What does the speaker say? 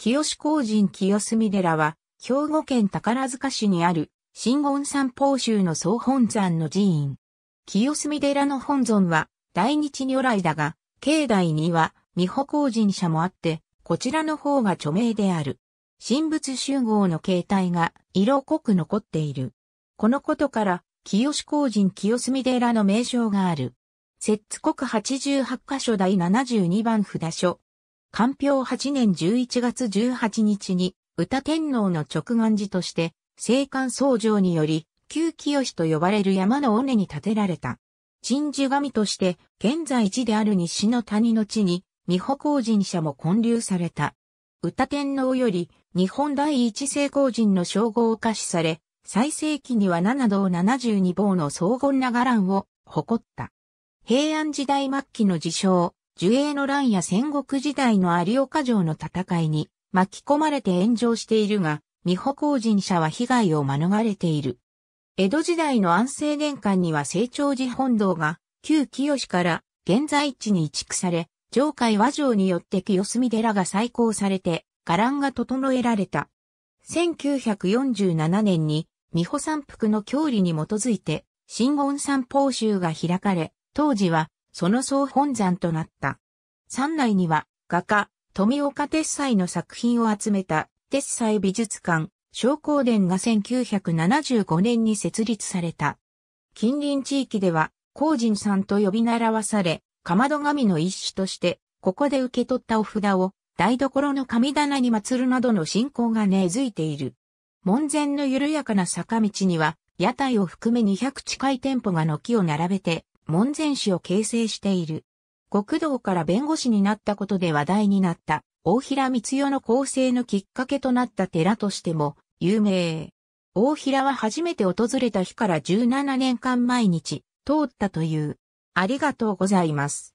清志工人清澄寺は、兵庫県宝塚市にある、新言山宝州の総本山の寺院。清澄寺の本尊は、大日如来だが、境内には、美保工人社もあって、こちらの方が著名である。神仏集合の形態が色濃く残っている。このことから、清志工人清澄寺の名称がある。摂津国88箇所第72番札所、官票8年11月18日に、歌天皇の直願寺として、聖官僧城により、旧清と呼ばれる山の尾根に建てられた。鎮守神として、現在地である西の谷の地に、美保工人社も建立された。歌天皇より、日本第一聖公人の称号を可視され、最盛期には七道七十二坊の荘厳な伽藍を誇った。平安時代末期の自称、樹影の乱や戦国時代の有岡城の戦いに巻き込まれて炎上しているが、美保工人社は被害を免れている。江戸時代の安政年間には成長寺本堂が旧清から現在地に移築され、上海和城によって清澄寺が再興されて、伽藍が整えられた。1947年に、美保山腹の教理に基づいて、新言山法集が開かれ、当時はその総本山となった。山内には画家、富岡鉄斎の作品を集めた鉄斎美術館、商工殿が1975年に設立された。近隣地域では、工人さんと呼び習わされ、かまど神の一種として、ここで受け取ったお札を、台所の神棚に祀るなどの信仰が根付いている。門前の緩やかな坂道には、屋台を含め200近い店舗が軒を並べて、門前市を形成している。極道から弁護士になったことで話題になった、大平光代の構成のきっかけとなった寺としても、有名。大平は初めて訪れた日から17年間毎日、通ったという。ありがとうございます。